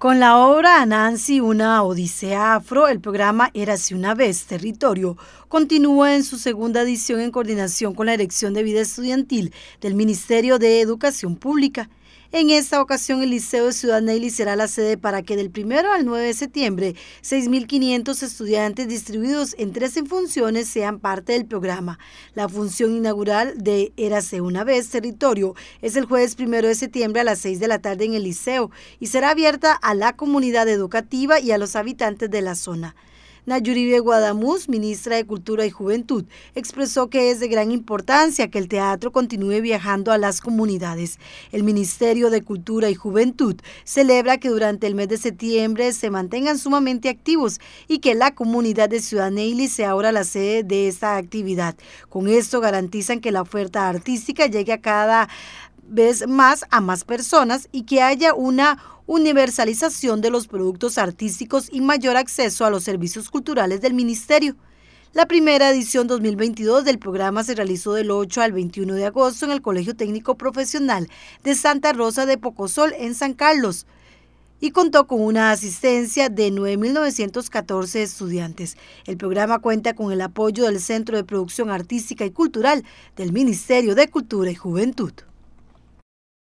Con la obra Anansi, una odisea afro, el programa Érase una vez Territorio continúa en su segunda edición en coordinación con la Dirección de Vida Estudiantil del Ministerio de Educación Pública. En esta ocasión, el Liceo de Ciudad Neili será la sede para que del 1 al 9 de septiembre, 6.500 estudiantes distribuidos en 13 funciones sean parte del programa. La función inaugural de Érase una vez Territorio es el jueves 1 de septiembre a las 6 de la tarde en el Liceo y será abierta a a la comunidad educativa y a los habitantes de la zona. Nayuribe Guadamuz, ministra de Cultura y Juventud, expresó que es de gran importancia que el teatro continúe viajando a las comunidades. El Ministerio de Cultura y Juventud celebra que durante el mes de septiembre se mantengan sumamente activos y que la comunidad de Ciudad Neili sea ahora la sede de esta actividad. Con esto garantizan que la oferta artística llegue a cada vez más a más personas y que haya una universalización de los productos artísticos y mayor acceso a los servicios culturales del Ministerio. La primera edición 2022 del programa se realizó del 8 al 21 de agosto en el Colegio Técnico Profesional de Santa Rosa de Pocosol en San Carlos y contó con una asistencia de 9.914 estudiantes. El programa cuenta con el apoyo del Centro de Producción Artística y Cultural del Ministerio de Cultura y Juventud.